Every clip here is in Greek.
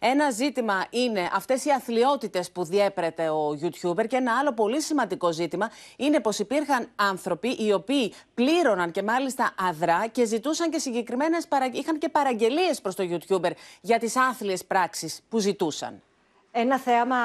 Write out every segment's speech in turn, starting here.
Ένα ζήτημα είναι αυτές οι αθλειότητες που διέπρεται ο YouTuber και ένα άλλο πολύ σημαντικό ζήτημα είναι πως υπήρχαν άνθρωποι οι οποίοι πλήρωναν και μάλιστα αδρά και ζητούσαν και συγκεκριμένες είχαν και παραγγελίες προς το YouTuber για τις άθλιες πράξεις που ζητούσαν. Ένα θέαμα,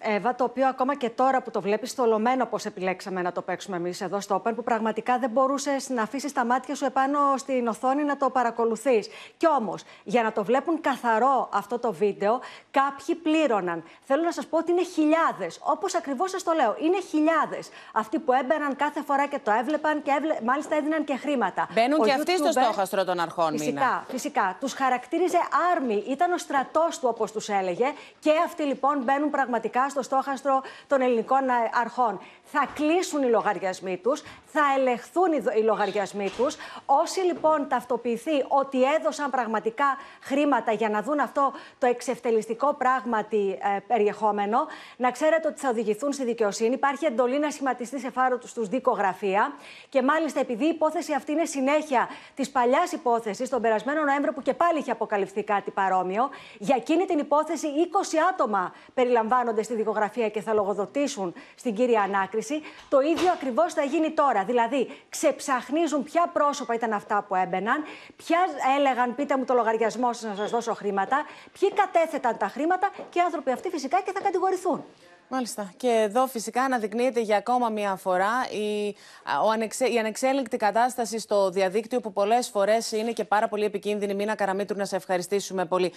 Εύα, το οποίο ακόμα και τώρα που το βλέπεις θολωμένο, όπω επιλέξαμε να το παίξουμε εμείς εδώ στο Open, που πραγματικά δεν μπορούσες να αφήσεις τα μάτια σου επάνω στην οθόνη να το παρακολουθείς. Κι όμως, για να το βλέπουν καθαρό αυτό το βίντεο, κάποιοι πλήρωναν. Θέλω να σας πω ότι είναι χιλιάδες. Όπως ακριβώς σας το λέω, είναι χιλιάδες αυτοί που έμπαιναν κάθε φορά και το έβλεπαν και έβλε... μάλιστα έδιναν και χρήματα. Μπαίνουν ο και αυτοί στο στόχαστρο των αρχών, Φυσικά, φυσικά. Τους χαρακτήριζε άρμη, ήταν ο στρατός του, όπως τους έλεγε. Και αυτοί λοιπόν μπαίνουν πραγματικά στο στόχαστρο των ελληνικών ε, αρχών. Θα κλείσουν οι λογαριασμοί τους, θα ελεχθούν οι λογαριασμοί τους. Όσοι λοιπόν ταυτοποιηθεί ότι έδωσαν πραγματικά χρήματα για να δουν αυτό το εξευτελιστικό πράγματι ε, περιεχόμενο, να ξέρετε ότι θα οδηγηθούν στη δικαιοσύνη. Υπάρχει εντολή να σχηματιστεί σε φάρο τους δικογραφία. Και μάλιστα επειδή η υπόθεση αυτή είναι συνέχεια της παλιάς υπόθεσης, τον περασμένο Νοέμβριο που και πάλι είχε αποκαλυφθεί κάτι παρόμοιο, για εκείνη την υπόθεση 20 άτομα περιλαμβάνονται στη δικογραφία και θα λογοδοτήσουν στην κύρια ανάκριση. Το ίδιο ακριβώς θα γίνει τώρα. Δηλαδή, ξεψαχνίζουν ποια πρόσωπα ήταν αυτά που έμπαιναν, ποια έλεγαν πείτε μου το λογαριασμό σας να σας δώσω χρήματα, ποιοι κατέθεταν τα χρήματα και οι άνθρωποι αυτοί φυσικά και θα κατηγορηθούν. Μάλιστα. Και εδώ φυσικά αναδεικνύεται για ακόμα μία φορά η, ο ανεξε, η ανεξέλεγκτη κατάσταση στο διαδίκτυο που πολλές φορές είναι και πάρα πολύ επικίνδυνη. Μίνα Καραμίτρου, να σε ευχαριστήσουμε πολύ.